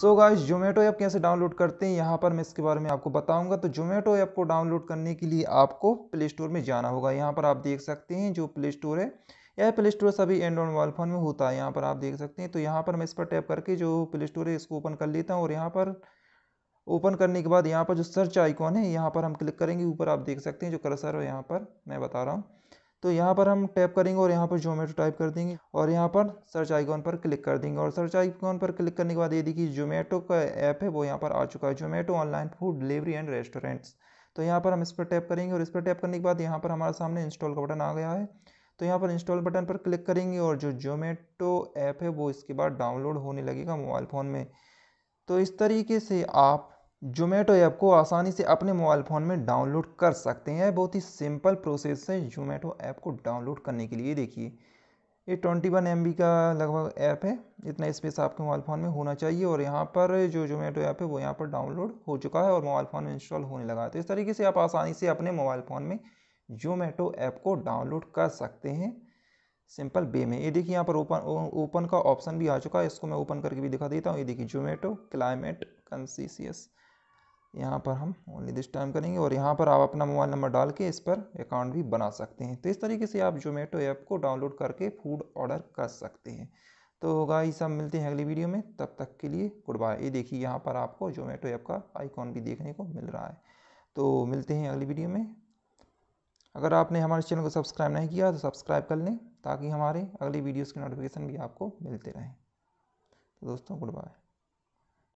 सो guys Zomato app कैसे download करते हैं यहाँ पर मैं इसके बारे में आपको बताऊंगा तो जोमेटो ऐप को डाउनलोड करने के लिए आपको प्ले स्टोर में जाना होगा यहाँ पर आप देख सकते हैं जो प्ले स्टोर है यह प्ले स्टोर सभी एंड्रॉइड मोबाइल फ़ोन में होता है यहाँ पर आप देख सकते हैं तो यहाँ पर मैं इस पर टैप करके जो प्ले स्टोर है इसको ओपन कर लेता हूँ और यहाँ पर ओपन करने के बाद यहाँ पर जो सर्च आइकॉन है यहाँ पर हम क्लिक करेंगे ऊपर आप देख सकते हैं जो कर्सर है यहाँ पर मैं बता रहा हूँ तो यहाँ पर हम टैप करेंगे और यहाँ पर जोमेटो टाइप कर देंगे और यहाँ पर सर्च आइकॉन पर क्लिक कर देंगे और सर्च आइकॉन पर क्लिक करने के बाद ये देखिए जोमेटो का ऐप है वो यहाँ पर आ चुका है Zomato online food delivery and restaurants तो यहाँ पर हम इस पर टैप करेंगे और इस पर टैप करने के बाद यहाँ पर हमारे सामने इंस्टॉल का बटन आ गया है तो यहाँ पर इंस्टॉल बटन पर क्लिक करेंगे और जो जोमेटो ऐप है वो इसके बाद डाउनलोड होने लगेगा मोबाइल फ़ोन में तो इस तरीके से आप जोमेटो ऐप को आसानी से अपने मोबाइल फ़ोन में डाउनलोड कर सकते हैं बहुत ही सिंपल प्रोसेस है जोमेटो ऐप को डाउनलोड करने के लिए देखिए ये ट्वेंटी वन एम का लगभग ऐप है इतना स्पेस आपके मोबाइल फ़ोन में होना चाहिए और यहाँ पर जो जोमेटो ऐप है वो यहाँ पर डाउनलोड हो चुका है और मोबाइल फ़ोन में इंस्टॉल होने लगा है तो इस तरीके से आप आसानी से अपने मोबाइल फ़ोन में जोमेटो ऐप को डाउनलोड कर सकते हैं सिंपल बे में ये देखिए यहाँ पर ओपन ओपन का ऑप्शन भी आ चुका है इसको मैं ओपन करके भी दिखा देता हूँ ये देखिए जोमेटो क्लाइमेट कंसीसियस यहाँ पर हम ओनली दिस टाइम करेंगे और यहाँ पर आप अपना मोबाइल नंबर डाल के इस पर अकाउंट भी बना सकते हैं तो इस तरीके से आप जोमेटो ऐप को डाउनलोड करके फूड ऑर्डर कर सकते हैं तो ये सब मिलते हैं अगली वीडियो में तब तक के लिए गुड बाय ये देखिए यहाँ पर आपको जोमेटो ऐप का आइकॉन भी देखने को मिल रहा है तो मिलते हैं अगली वीडियो में अगर आपने हमारे चैनल को सब्सक्राइब नहीं किया तो सब्सक्राइब कर लें ताकि हमारे अगली वीडियोज़ की नोटिफिकेशन भी आपको मिलते रहें तो दोस्तों गुड बाय